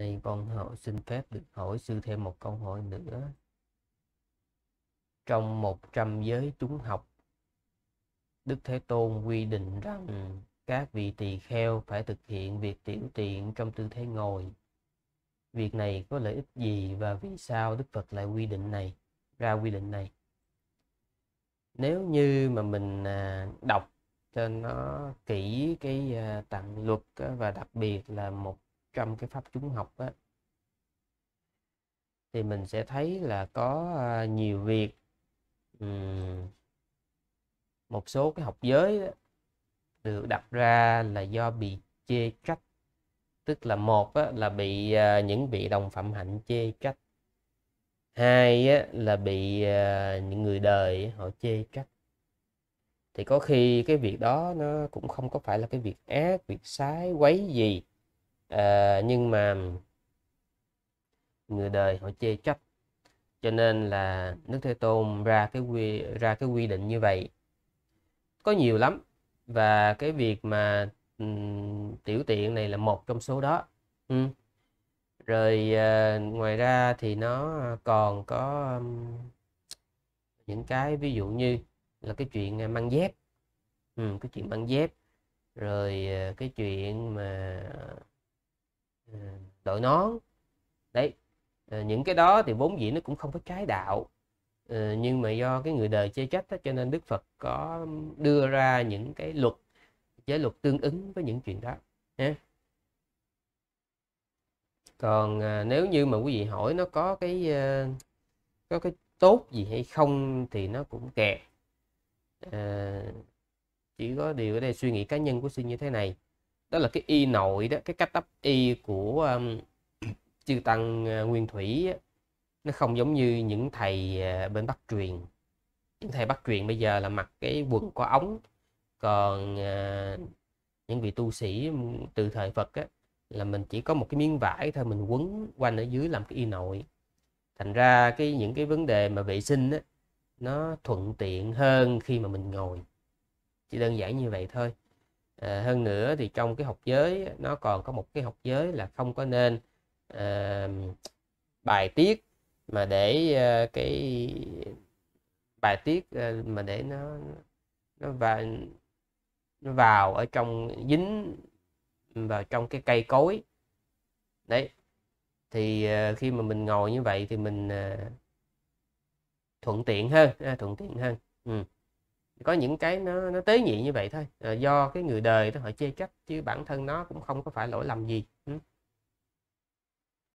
Đây con hỏi xin phép được hỏi sư thêm một câu hỏi nữa. Trong 100 giới chúng học, Đức Thế Tôn quy định rằng các vị tỳ kheo phải thực hiện việc tiểu tiện trong tư thế ngồi. Việc này có lợi ích gì và vì sao Đức Phật lại quy định này, ra quy định này? Nếu như mà mình à, đọc cho nó kỹ cái à, tặng luật và đặc biệt là một trong cái pháp chúng học á, thì mình sẽ thấy là có à, nhiều việc một số cái học giới đó, được đặt ra là do bị chê trách tức là một á, là bị à, những vị đồng phạm hạnh chê trách hai á, là bị à, những người đời họ chê trách thì có khi cái việc đó nó cũng không có phải là cái việc ác việc sái quấy gì à, nhưng mà người đời họ chê trách cho nên là Đức Thế Tôn ra cái quy ra cái quy định như vậy có nhiều lắm và cái việc mà um, tiểu tiện này là một trong số đó ừ. rồi uh, ngoài ra thì nó còn có um, những cái ví dụ như là cái chuyện à, mang dép ừ, cái chuyện mang dép rồi uh, cái chuyện mà đội nón đấy à, những cái đó thì vốn dĩ nó cũng không có trái đạo à, nhưng mà do cái người đời chê trách đó, cho nên đức phật có đưa ra những cái luật giới luật tương ứng với những chuyện đó nhé còn à, nếu như mà quý vị hỏi nó có cái à, có cái tốt gì hay không thì nó cũng kẹt à, chỉ có điều ở đây suy nghĩ cá nhân của suy như thế này đó là cái y nội đó cái cách đắp y của um, chư tăng uh, nguyên thủy á, nó không giống như những thầy uh, bên bắc truyền những thầy bắc truyền bây giờ là mặc cái quần có ống còn uh, những vị tu sĩ từ thời phật á, là mình chỉ có một cái miếng vải thôi mình quấn quanh ở dưới làm cái y nội thành ra cái những cái vấn đề mà vệ sinh á, nó thuận tiện hơn khi mà mình ngồi chỉ đơn giản như vậy thôi Ờ, hơn nữa thì trong cái học giới nó còn có một cái học giới là không có nên à, bài tiết mà để à, cái bài tiết à, mà để nó nó và nó vào ở trong dính vào trong cái cây cối đấy thì à, khi mà mình ngồi như vậy thì mình à, thuận tiện hơn à, thuận tiện hơn ừ có những cái nó, nó tế nhị như vậy thôi ờ, do cái người đời đó họ chê trách chứ bản thân nó cũng không có phải lỗi lầm gì